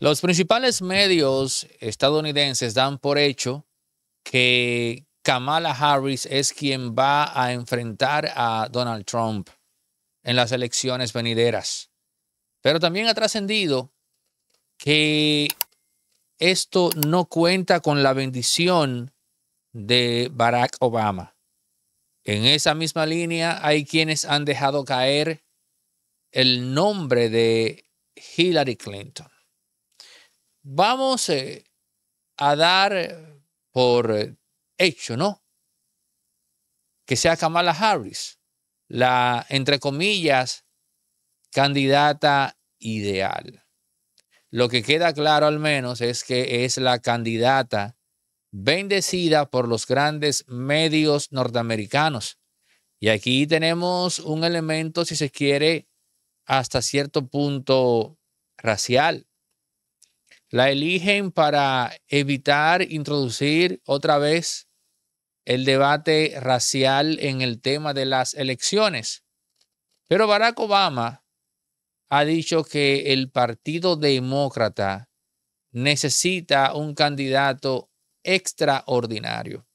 Los principales medios estadounidenses dan por hecho que Kamala Harris es quien va a enfrentar a Donald Trump en las elecciones venideras. Pero también ha trascendido que esto no cuenta con la bendición de Barack Obama. En esa misma línea hay quienes han dejado caer el nombre de Hillary Clinton vamos eh, a dar eh, por eh, hecho, ¿no? Que sea Kamala Harris, la, entre comillas, candidata ideal. Lo que queda claro al menos es que es la candidata bendecida por los grandes medios norteamericanos. Y aquí tenemos un elemento, si se quiere, hasta cierto punto racial. La eligen para evitar introducir otra vez el debate racial en el tema de las elecciones. Pero Barack Obama ha dicho que el Partido Demócrata necesita un candidato extraordinario.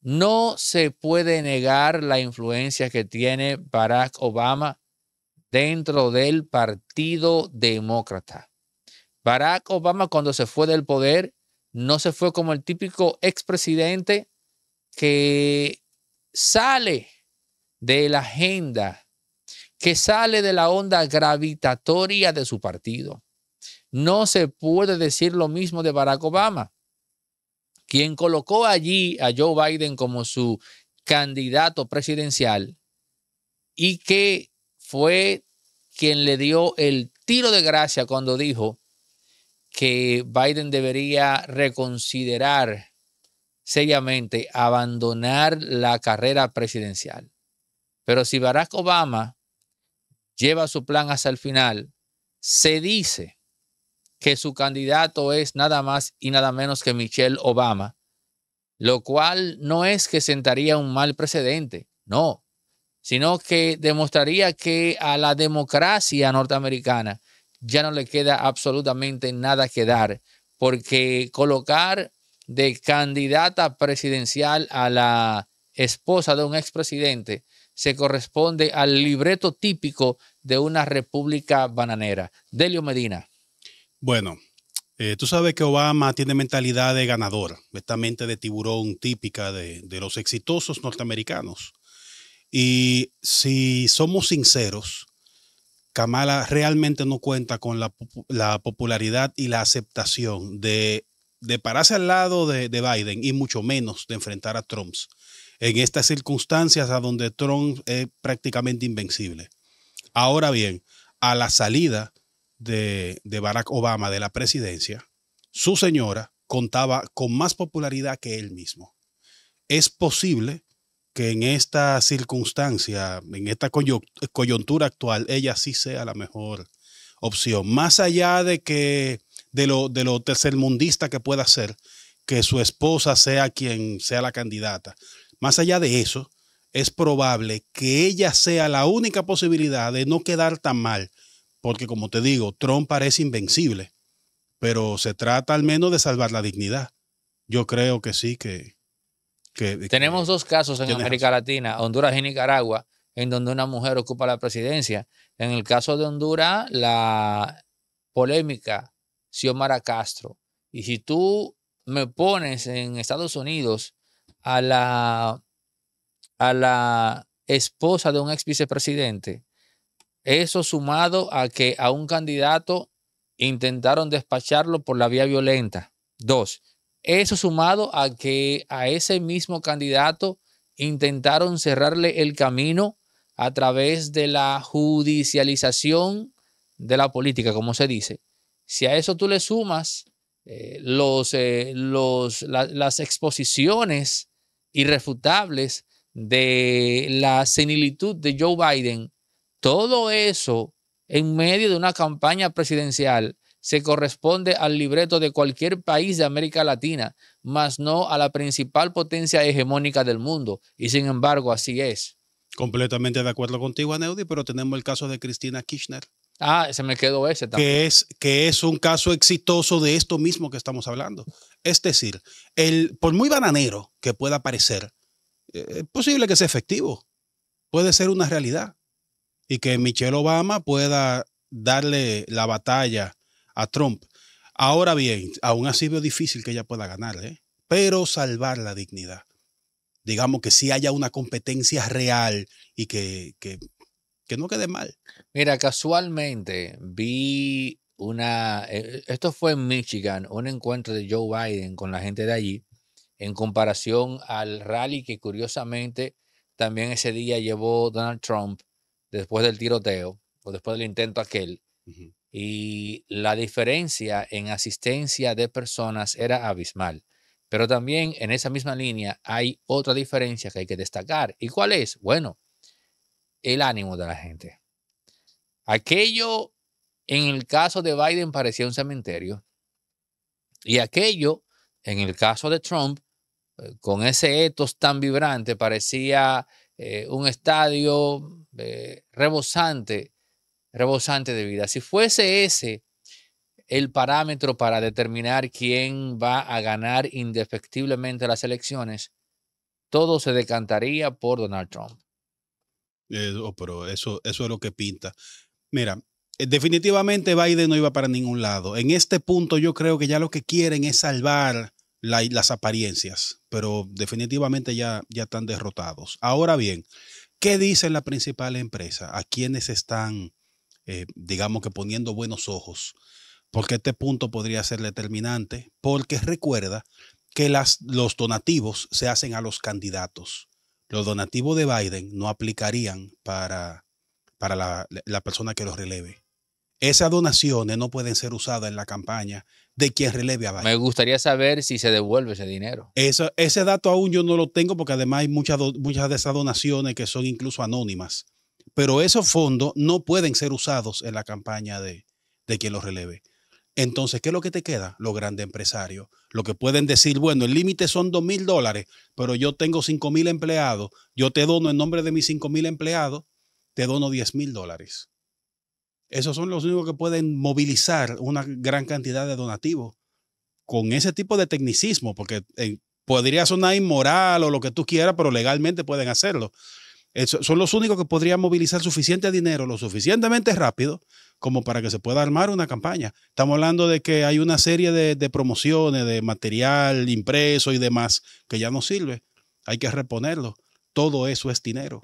No se puede negar la influencia que tiene Barack Obama dentro del Partido Demócrata. Barack Obama cuando se fue del poder no se fue como el típico expresidente que sale de la agenda, que sale de la onda gravitatoria de su partido. No se puede decir lo mismo de Barack Obama, quien colocó allí a Joe Biden como su candidato presidencial y que fue quien le dio el tiro de gracia cuando dijo que Biden debería reconsiderar seriamente abandonar la carrera presidencial. Pero si Barack Obama lleva su plan hasta el final, se dice que su candidato es nada más y nada menos que Michelle Obama, lo cual no es que sentaría un mal precedente, no, sino que demostraría que a la democracia norteamericana ya no le queda absolutamente nada que dar, porque colocar de candidata presidencial a la esposa de un expresidente se corresponde al libreto típico de una república bananera. Delio Medina. Bueno, eh, tú sabes que Obama tiene mentalidad de ganador, esta mente de tiburón típica de los exitosos norteamericanos. Y si somos sinceros, Kamala realmente no cuenta con la, popularidad y la aceptación de, pararse al lado de, Biden y mucho menos de enfrentar a Trump en estas circunstancias a donde Trump es prácticamente invencible. Ahora bien, a la salida de, de Barack Obama de la presidencia, su señora contaba con más popularidad que él mismo. Es posible que en esta circunstancia, en esta coyuntura actual, ella sí sea la mejor opción. Más allá de que de lo, de lo tercermundista que pueda ser, que su esposa sea quien sea la candidata. Más allá de eso, es probable que ella sea la única posibilidad de no quedar tan mal, porque como te digo, Trump parece invencible, pero se trata al menos de salvar la dignidad. Yo creo que sí, que, tenemos dos casos en América Latina, Honduras y Nicaragua, en donde una mujer ocupa la presidencia. En el caso de Honduras, la polémica Xiomara Castro. Y si tú me pones en Estados Unidos a la, a la esposa de un ex vicepresidente, eso sumado a que a un candidato intentaron despacharlo por la vía violenta. Dos, eso sumado a que a ese mismo candidato intentaron cerrarle el camino a través de la judicialización de la política, como se dice. Si a eso tú le sumas eh, los, eh, las exposiciones irrefutables de la senilitud de Joe Biden, todo eso en medio de una campaña presidencial se corresponde al libreto de cualquier país de América Latina, mas no a la principal potencia hegemónica del mundo. Y sin embargo, así es. Completamente de acuerdo contigo, Aneudi, pero tenemos el caso de Cristina Kirchner. Ah, se me quedó ese también. Que es, que es un caso exitoso de esto mismo que estamos hablando. Es decir, el, por muy bananero que pueda parecer, eh, es posible que sea efectivo. Puede ser una realidad. Y que Michelle Obama pueda darle la batalla a Trump. Ahora bien, aún así veo difícil que ella pueda ganar, ¿eh? pero salvar la dignidad. Digamos que sí haya una competencia real y que, que, no quede mal. Mira, casualmente vi una, eh, esto fue en Michigan, un encuentro de Joe Biden con la gente de allí, en comparación al rally que curiosamente también ese día llevó Donald Trump después del tiroteo o después del intento aquel y la diferencia en asistencia de personas era abismal. Pero también en esa misma línea hay otra diferencia que hay que destacar. ¿Y cuál es? Bueno, el ánimo de la gente. Aquello en el caso de Biden parecía un cementerio y aquello en el caso de Trump, eh, con ese etos tan vibrante, parecía eh, un estadio eh, rebosante rebosante de vida. Si fuese ese el parámetro para determinar quién va a ganar indefectiblemente las elecciones, todo se decantaría por Donald Trump. Eh, oh, pero eso, eso es lo que pinta. Mira, eh, definitivamente Biden no iba para ningún lado. En este punto yo creo que ya lo que quieren es salvar las apariencias, pero definitivamente ya, ya están derrotados. Ahora bien, ¿qué dice la principal empresa? ¿A quiénes están eh, digamos que poniendo buenos ojos, porque este punto podría ser determinante, porque recuerda que las, los donativos se hacen a los candidatos. Los donativos de Biden no aplicarían para, para la, persona que los releve. Esas donaciones no pueden ser usadas en la campaña de quien releve a Biden. Me gustaría saber si se devuelve ese dinero. ese dato aún yo no lo tengo porque además hay muchas, muchas de esas donaciones que son incluso anónimas pero esos fondos no pueden ser usados en la campaña de, de quien los releve. Entonces, ¿qué es lo que te queda? Los grandes empresarios, lo que pueden decir, bueno, el límite son dos mil dólares, pero yo tengo cinco mil empleados, yo te dono en nombre de mis cinco mil empleados, te dono diez mil dólares. Esos son los únicos que pueden movilizar una gran cantidad de donativos con ese tipo de tecnicismo, porque eh, podría sonar inmoral o lo que tú quieras, pero legalmente pueden hacerlo son los únicos que podrían movilizar suficiente dinero, lo suficientemente rápido, como para que se pueda armar una campaña. Estamos hablando de que hay una serie de, de promociones, de material impreso y demás, que ya no sirve. Hay que reponerlo. Todo eso es dinero.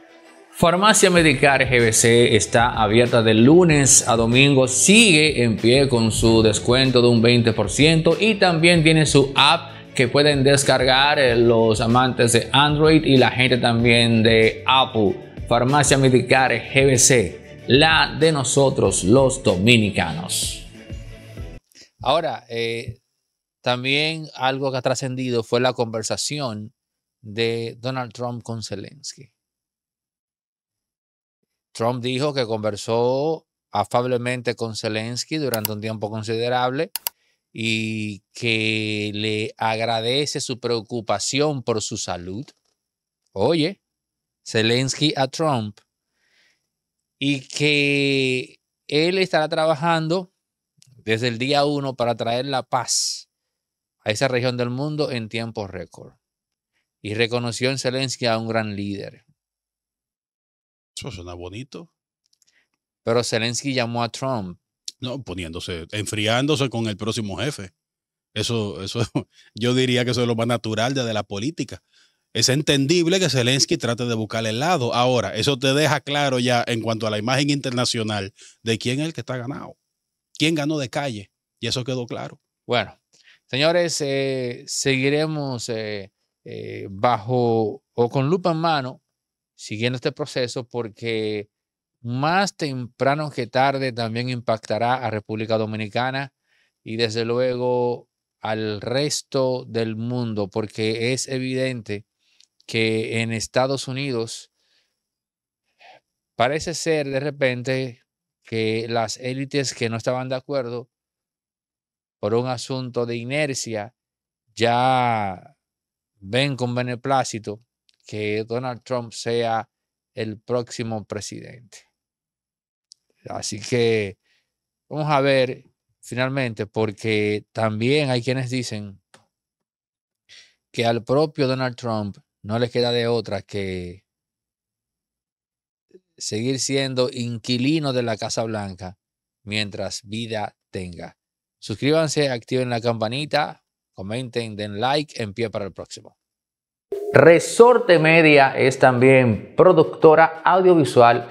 Farmacia Medicar GBC está abierta de lunes a domingo, sigue en pie con su descuento de un 20% y también tiene su app que pueden descargar eh, los amantes de Android y la gente también de Apple. Farmacia Medicare GBC, la de nosotros los dominicanos. Ahora, eh, también algo que ha trascendido fue la conversación de Donald Trump con Zelensky. Trump dijo que conversó afablemente con Zelensky durante un tiempo considerable y que le agradece su preocupación por su salud. Oye, Zelensky a Trump. Y que él estará trabajando desde el día uno para traer la paz a esa región del mundo en tiempo récord. Y reconoció en Zelensky a un gran líder. Eso suena bonito. Pero Zelensky llamó a Trump no, poniéndose, enfriándose con el próximo jefe. Eso, eso, yo diría que eso es lo más natural de, la política. Es entendible que Zelensky trate de buscar el lado. Ahora, eso te deja claro ya en cuanto a la imagen internacional de quién es el que está ganado, quién ganó de calle. Y eso quedó claro. Bueno, señores, eh, seguiremos eh, eh, bajo o con lupa en mano siguiendo este proceso porque más temprano que tarde también impactará a República Dominicana y desde luego al resto del mundo, porque es evidente que en Estados Unidos parece ser de repente que las élites que no estaban de acuerdo por un asunto de inercia ya ven con beneplácito que Donald Trump sea el próximo presidente. Así que vamos a ver finalmente, porque también hay quienes dicen que al propio Donald Trump no le queda de otra que seguir siendo inquilino de la Casa Blanca mientras vida tenga. Suscríbanse, activen la campanita, comenten, den like, en pie para el próximo. Resorte Media es también productora audiovisual